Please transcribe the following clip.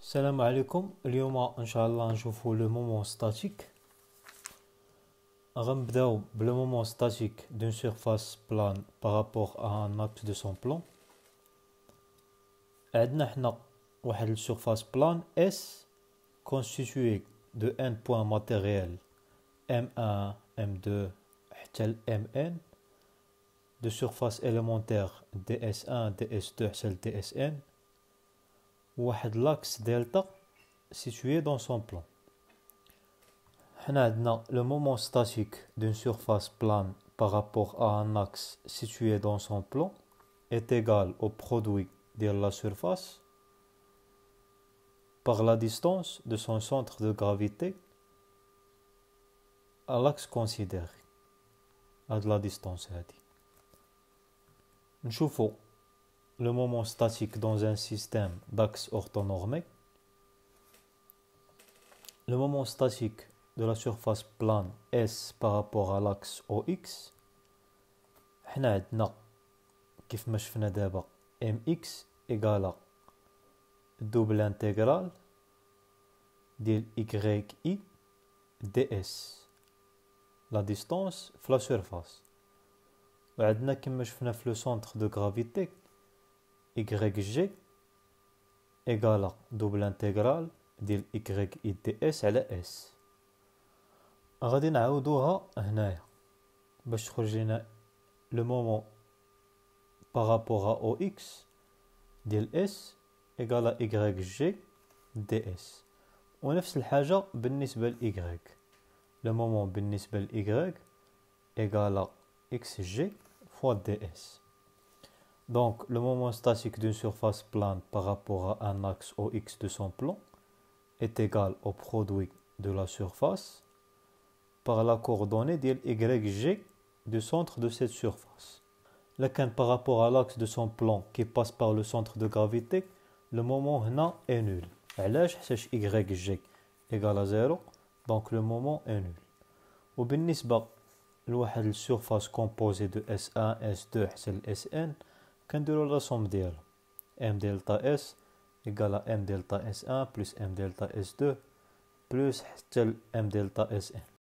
Salam alaikum, Liyoma, inshallah, je le moment statique. On va le moment statique d'une surface plane par rapport à un acte de son plan. Nous surface plane S constituée de n points matériels M1, M2, Mn, de surface élémentaire DS1, DS2, DSn ou l'axe delta situé dans son plan. le moment statique d'une surface plane par rapport à un axe situé dans son plan est égal au produit de la surface par la distance de son centre de gravité à l'axe considéré, à de la distance. Nous le moment statique dans un système d'axe orthonormé, le moment statique de la surface plane S par rapport à l'axe OX, mx égale à double intégrale de YI ds, la distance, la surface. Nous avons le centre de gravité, yg إيكالا دوبل انتيغرال ديال إيكغيك اي دي اس على اس غادي نعاودوها هنايا باش تخرج لنا لو مومون بارابور او اكس ديال اس ايغالا إيكغيك جي دي اس ونفس الحاجه بالنسبه لإيكغيك لو مومون بالنسبه لإيكغيك إيكالا ايغالا اكس جي فوا دي اس Donc, le moment statique d'une surface plane par rapport à un axe OX de son plan est égal au produit de la surface par la coordonnée Yg du centre de cette surface. Lequel par rapport à l'axe de son plan qui passe par le centre de gravité, le moment est nul. Alors, est YG égale à 0 donc le moment est nul. وبالنسبة la surface composée de S1 S2 SN quand il a la somme M delta S égale M delta S1 plus M delta S2 plus M delta s n.